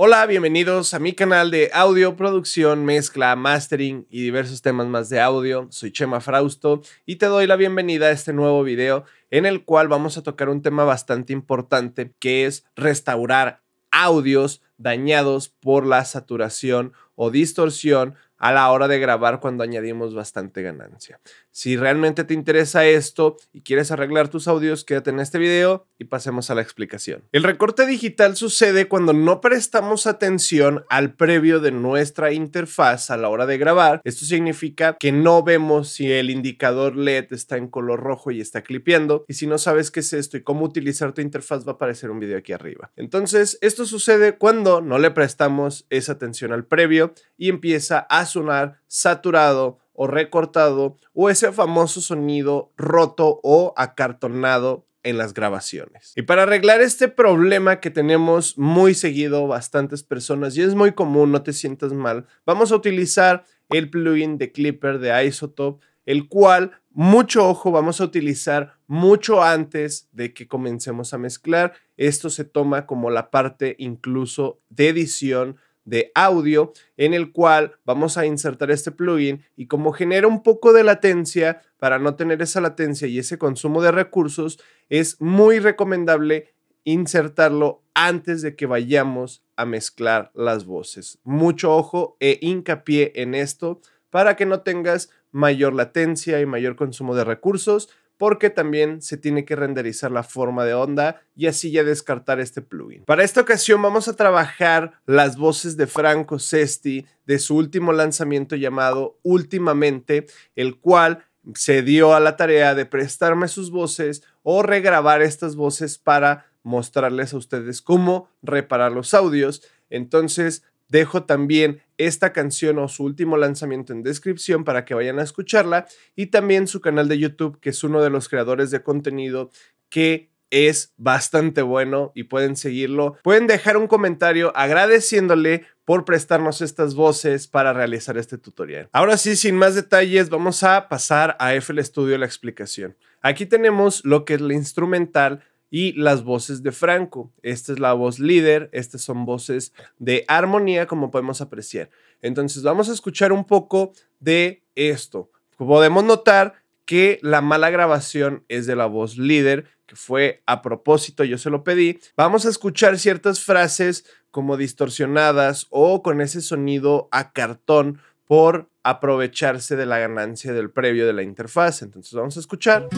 Hola, bienvenidos a mi canal de audio, producción, mezcla, mastering y diversos temas más de audio. Soy Chema Frausto y te doy la bienvenida a este nuevo video en el cual vamos a tocar un tema bastante importante que es restaurar audios dañados por la saturación o distorsión a la hora de grabar cuando añadimos bastante ganancia. Si realmente te interesa esto y quieres arreglar tus audios, quédate en este video y pasemos a la explicación. El recorte digital sucede cuando no prestamos atención al previo de nuestra interfaz a la hora de grabar. Esto significa que no vemos si el indicador LED está en color rojo y está clipeando y si no sabes qué es esto y cómo utilizar tu interfaz va a aparecer un video aquí arriba. Entonces, esto sucede cuando no le prestamos esa atención al previo y empieza a sonar saturado o recortado o ese famoso sonido roto o acartonado en las grabaciones. Y para arreglar este problema que tenemos muy seguido bastantes personas y es muy común, no te sientas mal, vamos a utilizar el plugin de Clipper de Isotope, el cual mucho ojo vamos a utilizar mucho antes de que comencemos a mezclar. Esto se toma como la parte incluso de edición de audio en el cual vamos a insertar este plugin y como genera un poco de latencia, para no tener esa latencia y ese consumo de recursos, es muy recomendable insertarlo antes de que vayamos a mezclar las voces. Mucho ojo e hincapié en esto para que no tengas mayor latencia y mayor consumo de recursos, porque también se tiene que renderizar la forma de onda y así ya descartar este plugin. Para esta ocasión vamos a trabajar las voces de Franco Sesti de su último lanzamiento llamado Últimamente, el cual se dio a la tarea de prestarme sus voces o regrabar estas voces para mostrarles a ustedes cómo reparar los audios. Entonces, Dejo también esta canción o su último lanzamiento en descripción para que vayan a escucharla y también su canal de YouTube, que es uno de los creadores de contenido que es bastante bueno y pueden seguirlo. Pueden dejar un comentario agradeciéndole por prestarnos estas voces para realizar este tutorial. Ahora sí, sin más detalles, vamos a pasar a FL Studio la explicación. Aquí tenemos lo que es la instrumental y las voces de Franco. Esta es la voz líder, estas son voces de armonía como podemos apreciar. Entonces vamos a escuchar un poco de esto. Podemos notar que la mala grabación es de la voz líder, que fue a propósito, yo se lo pedí. Vamos a escuchar ciertas frases como distorsionadas o con ese sonido a cartón por aprovecharse de la ganancia del previo de la interfaz. Entonces vamos a escuchar.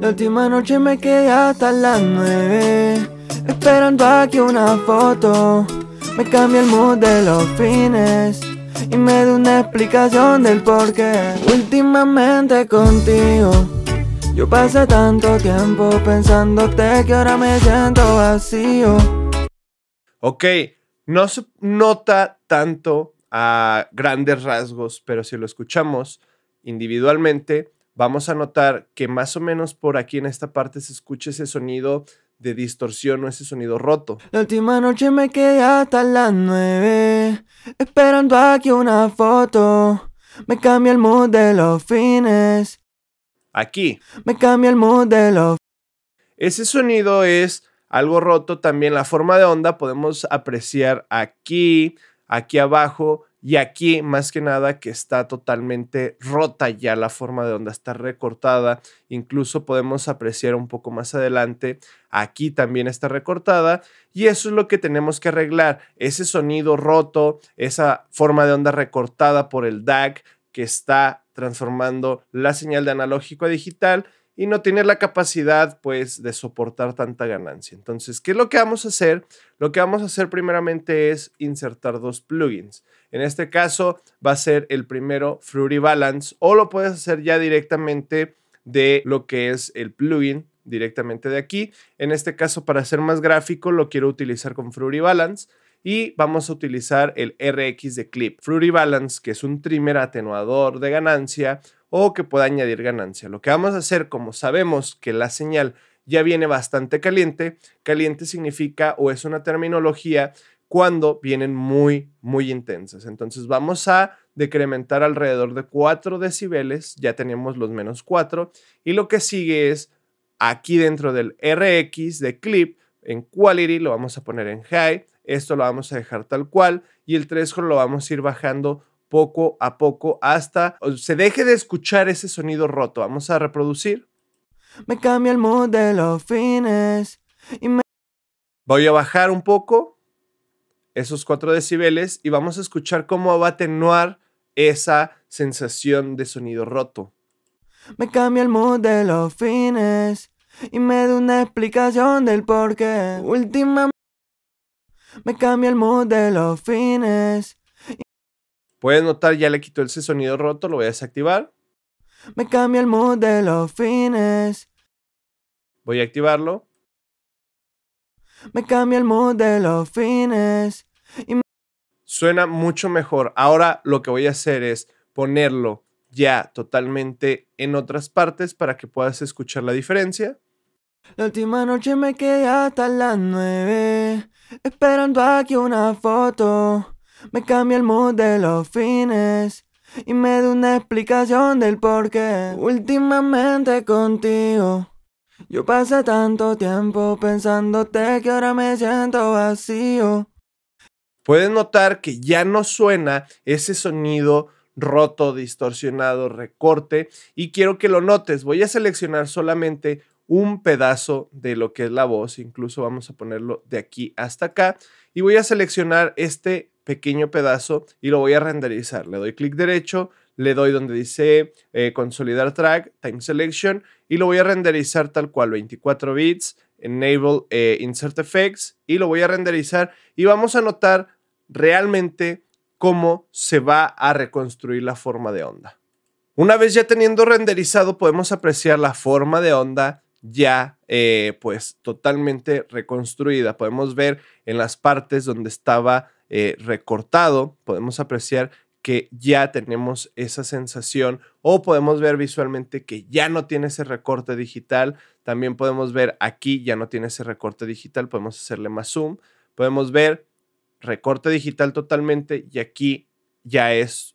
La última noche me quedé hasta las nueve Esperando aquí una foto Me cambie el mood de los fines Y me dé una explicación del por qué Últimamente contigo Yo pasé tanto tiempo pensándote que ahora me siento vacío Ok, no se nota tanto a grandes rasgos, pero si lo escuchamos individualmente, vamos a notar que más o menos por aquí en esta parte se escucha ese sonido de distorsión o ese sonido roto. La última noche me quedé hasta las nueve, esperando aquí una foto. Me cambia el mood de los fines. Aquí. Me cambia el mood Ese sonido es algo roto. También la forma de onda podemos apreciar aquí, aquí abajo y aquí, más que nada, que está totalmente rota ya la forma de onda, está recortada. Incluso podemos apreciar un poco más adelante. Aquí también está recortada. Y eso es lo que tenemos que arreglar. Ese sonido roto, esa forma de onda recortada por el DAC que está transformando la señal de analógico a digital y no tiene la capacidad pues de soportar tanta ganancia. Entonces, ¿qué es lo que vamos a hacer? Lo que vamos a hacer primeramente es insertar dos plugins. En este caso va a ser el primero Fruity Balance o lo puedes hacer ya directamente de lo que es el plugin directamente de aquí. En este caso, para ser más gráfico, lo quiero utilizar con Fruity Balance y vamos a utilizar el RX de Clip Fruity Balance, que es un trimmer atenuador de ganancia o que pueda añadir ganancia. Lo que vamos a hacer, como sabemos que la señal ya viene bastante caliente, caliente significa o es una terminología cuando vienen muy, muy intensas. Entonces vamos a decrementar alrededor de 4 decibeles, ya tenemos los menos 4, y lo que sigue es aquí dentro del RX de clip, en quality lo vamos a poner en high, esto lo vamos a dejar tal cual y el threshold lo vamos a ir bajando poco a poco hasta se deje de escuchar ese sonido roto. Vamos a reproducir. Me cambia el mood fines y me... Voy a bajar un poco esos 4 decibeles y vamos a escuchar cómo va a atenuar esa sensación de sonido roto. Me cambia el mood fines y me da una explicación del por qué. Me cambia el modelo. de los fines. Puedes notar, ya le quito ese sonido roto, lo voy a desactivar. Me cambia el mood de los fines. Voy a activarlo. Me cambia el mood de los fines. Suena mucho mejor. Ahora lo que voy a hacer es ponerlo ya totalmente en otras partes para que puedas escuchar la diferencia. La última noche me quedé hasta las 9 esperando aquí una foto. Me cambia el mood de los fines y me da una explicación del por qué. Últimamente contigo, yo pasé tanto tiempo pensándote que ahora me siento vacío. Puedes notar que ya no suena ese sonido roto, distorsionado, recorte y quiero que lo notes. Voy a seleccionar solamente un pedazo de lo que es la voz, incluso vamos a ponerlo de aquí hasta acá y voy a seleccionar este pequeño pedazo y lo voy a renderizar. Le doy clic derecho, le doy donde dice eh, consolidar track, time selection y lo voy a renderizar tal cual, 24 bits, enable eh, insert effects y lo voy a renderizar y vamos a notar realmente cómo se va a reconstruir la forma de onda. Una vez ya teniendo renderizado podemos apreciar la forma de onda, ya eh, pues totalmente reconstruida. Podemos ver en las partes donde estaba eh, recortado, podemos apreciar que ya tenemos esa sensación o podemos ver visualmente que ya no tiene ese recorte digital. También podemos ver aquí ya no tiene ese recorte digital, podemos hacerle más zoom. Podemos ver recorte digital totalmente y aquí ya es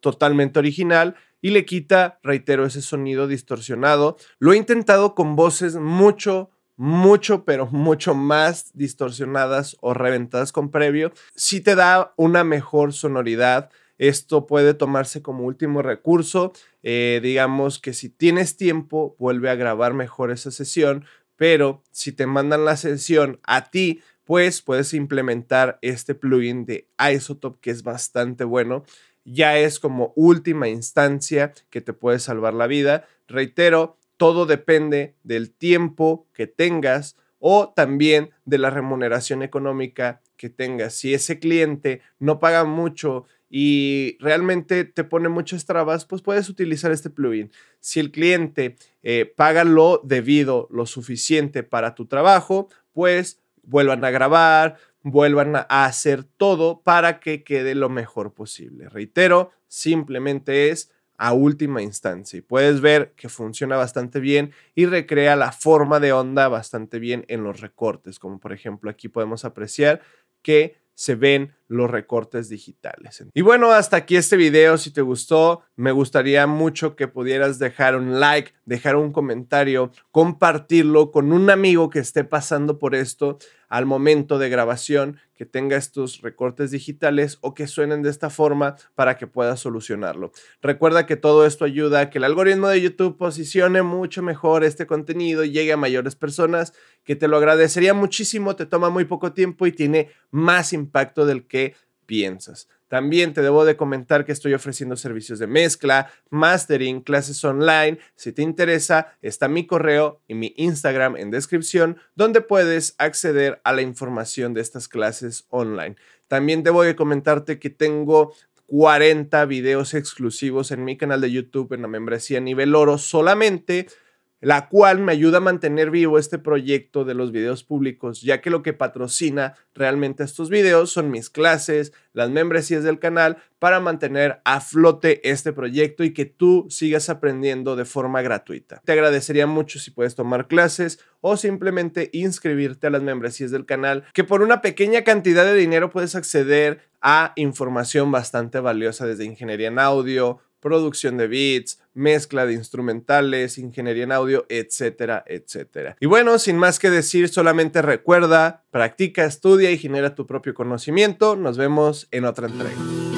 totalmente original y le quita, reitero, ese sonido distorsionado. Lo he intentado con voces mucho, mucho, pero mucho más distorsionadas o reventadas con previo. Si te da una mejor sonoridad. Esto puede tomarse como último recurso. Eh, digamos que si tienes tiempo, vuelve a grabar mejor esa sesión. Pero si te mandan la sesión a ti, pues puedes implementar este plugin de Isotop que es bastante bueno ya es como última instancia que te puede salvar la vida. Reitero, todo depende del tiempo que tengas o también de la remuneración económica que tengas. Si ese cliente no paga mucho y realmente te pone muchas trabas, pues puedes utilizar este plugin. Si el cliente eh, paga lo debido, lo suficiente para tu trabajo, pues vuelvan a grabar, vuelvan a hacer todo para que quede lo mejor posible. Reitero, simplemente es a última instancia y puedes ver que funciona bastante bien y recrea la forma de onda bastante bien en los recortes, como por ejemplo aquí podemos apreciar que se ven los recortes digitales. Y bueno, hasta aquí este video. Si te gustó, me gustaría mucho que pudieras dejar un like, dejar un comentario, compartirlo con un amigo que esté pasando por esto al momento de grabación, que tenga estos recortes digitales o que suenen de esta forma para que puedas solucionarlo. Recuerda que todo esto ayuda a que el algoritmo de YouTube posicione mucho mejor este contenido y llegue a mayores personas, que te lo agradecería muchísimo, te toma muy poco tiempo y tiene más impacto del que piensas. También te debo de comentar que estoy ofreciendo servicios de mezcla, mastering, clases online. Si te interesa, está mi correo y mi Instagram en descripción donde puedes acceder a la información de estas clases online. También debo de comentarte que tengo 40 videos exclusivos en mi canal de YouTube en la membresía nivel oro solamente la cual me ayuda a mantener vivo este proyecto de los videos públicos, ya que lo que patrocina realmente estos videos son mis clases, las membresías del canal, para mantener a flote este proyecto y que tú sigas aprendiendo de forma gratuita. Te agradecería mucho si puedes tomar clases o simplemente inscribirte a las membresías del canal, que por una pequeña cantidad de dinero puedes acceder a información bastante valiosa desde ingeniería en audio, producción de beats, mezcla de instrumentales, ingeniería en audio, etcétera, etcétera. Y bueno, sin más que decir, solamente recuerda, practica, estudia y genera tu propio conocimiento. Nos vemos en otra entrega.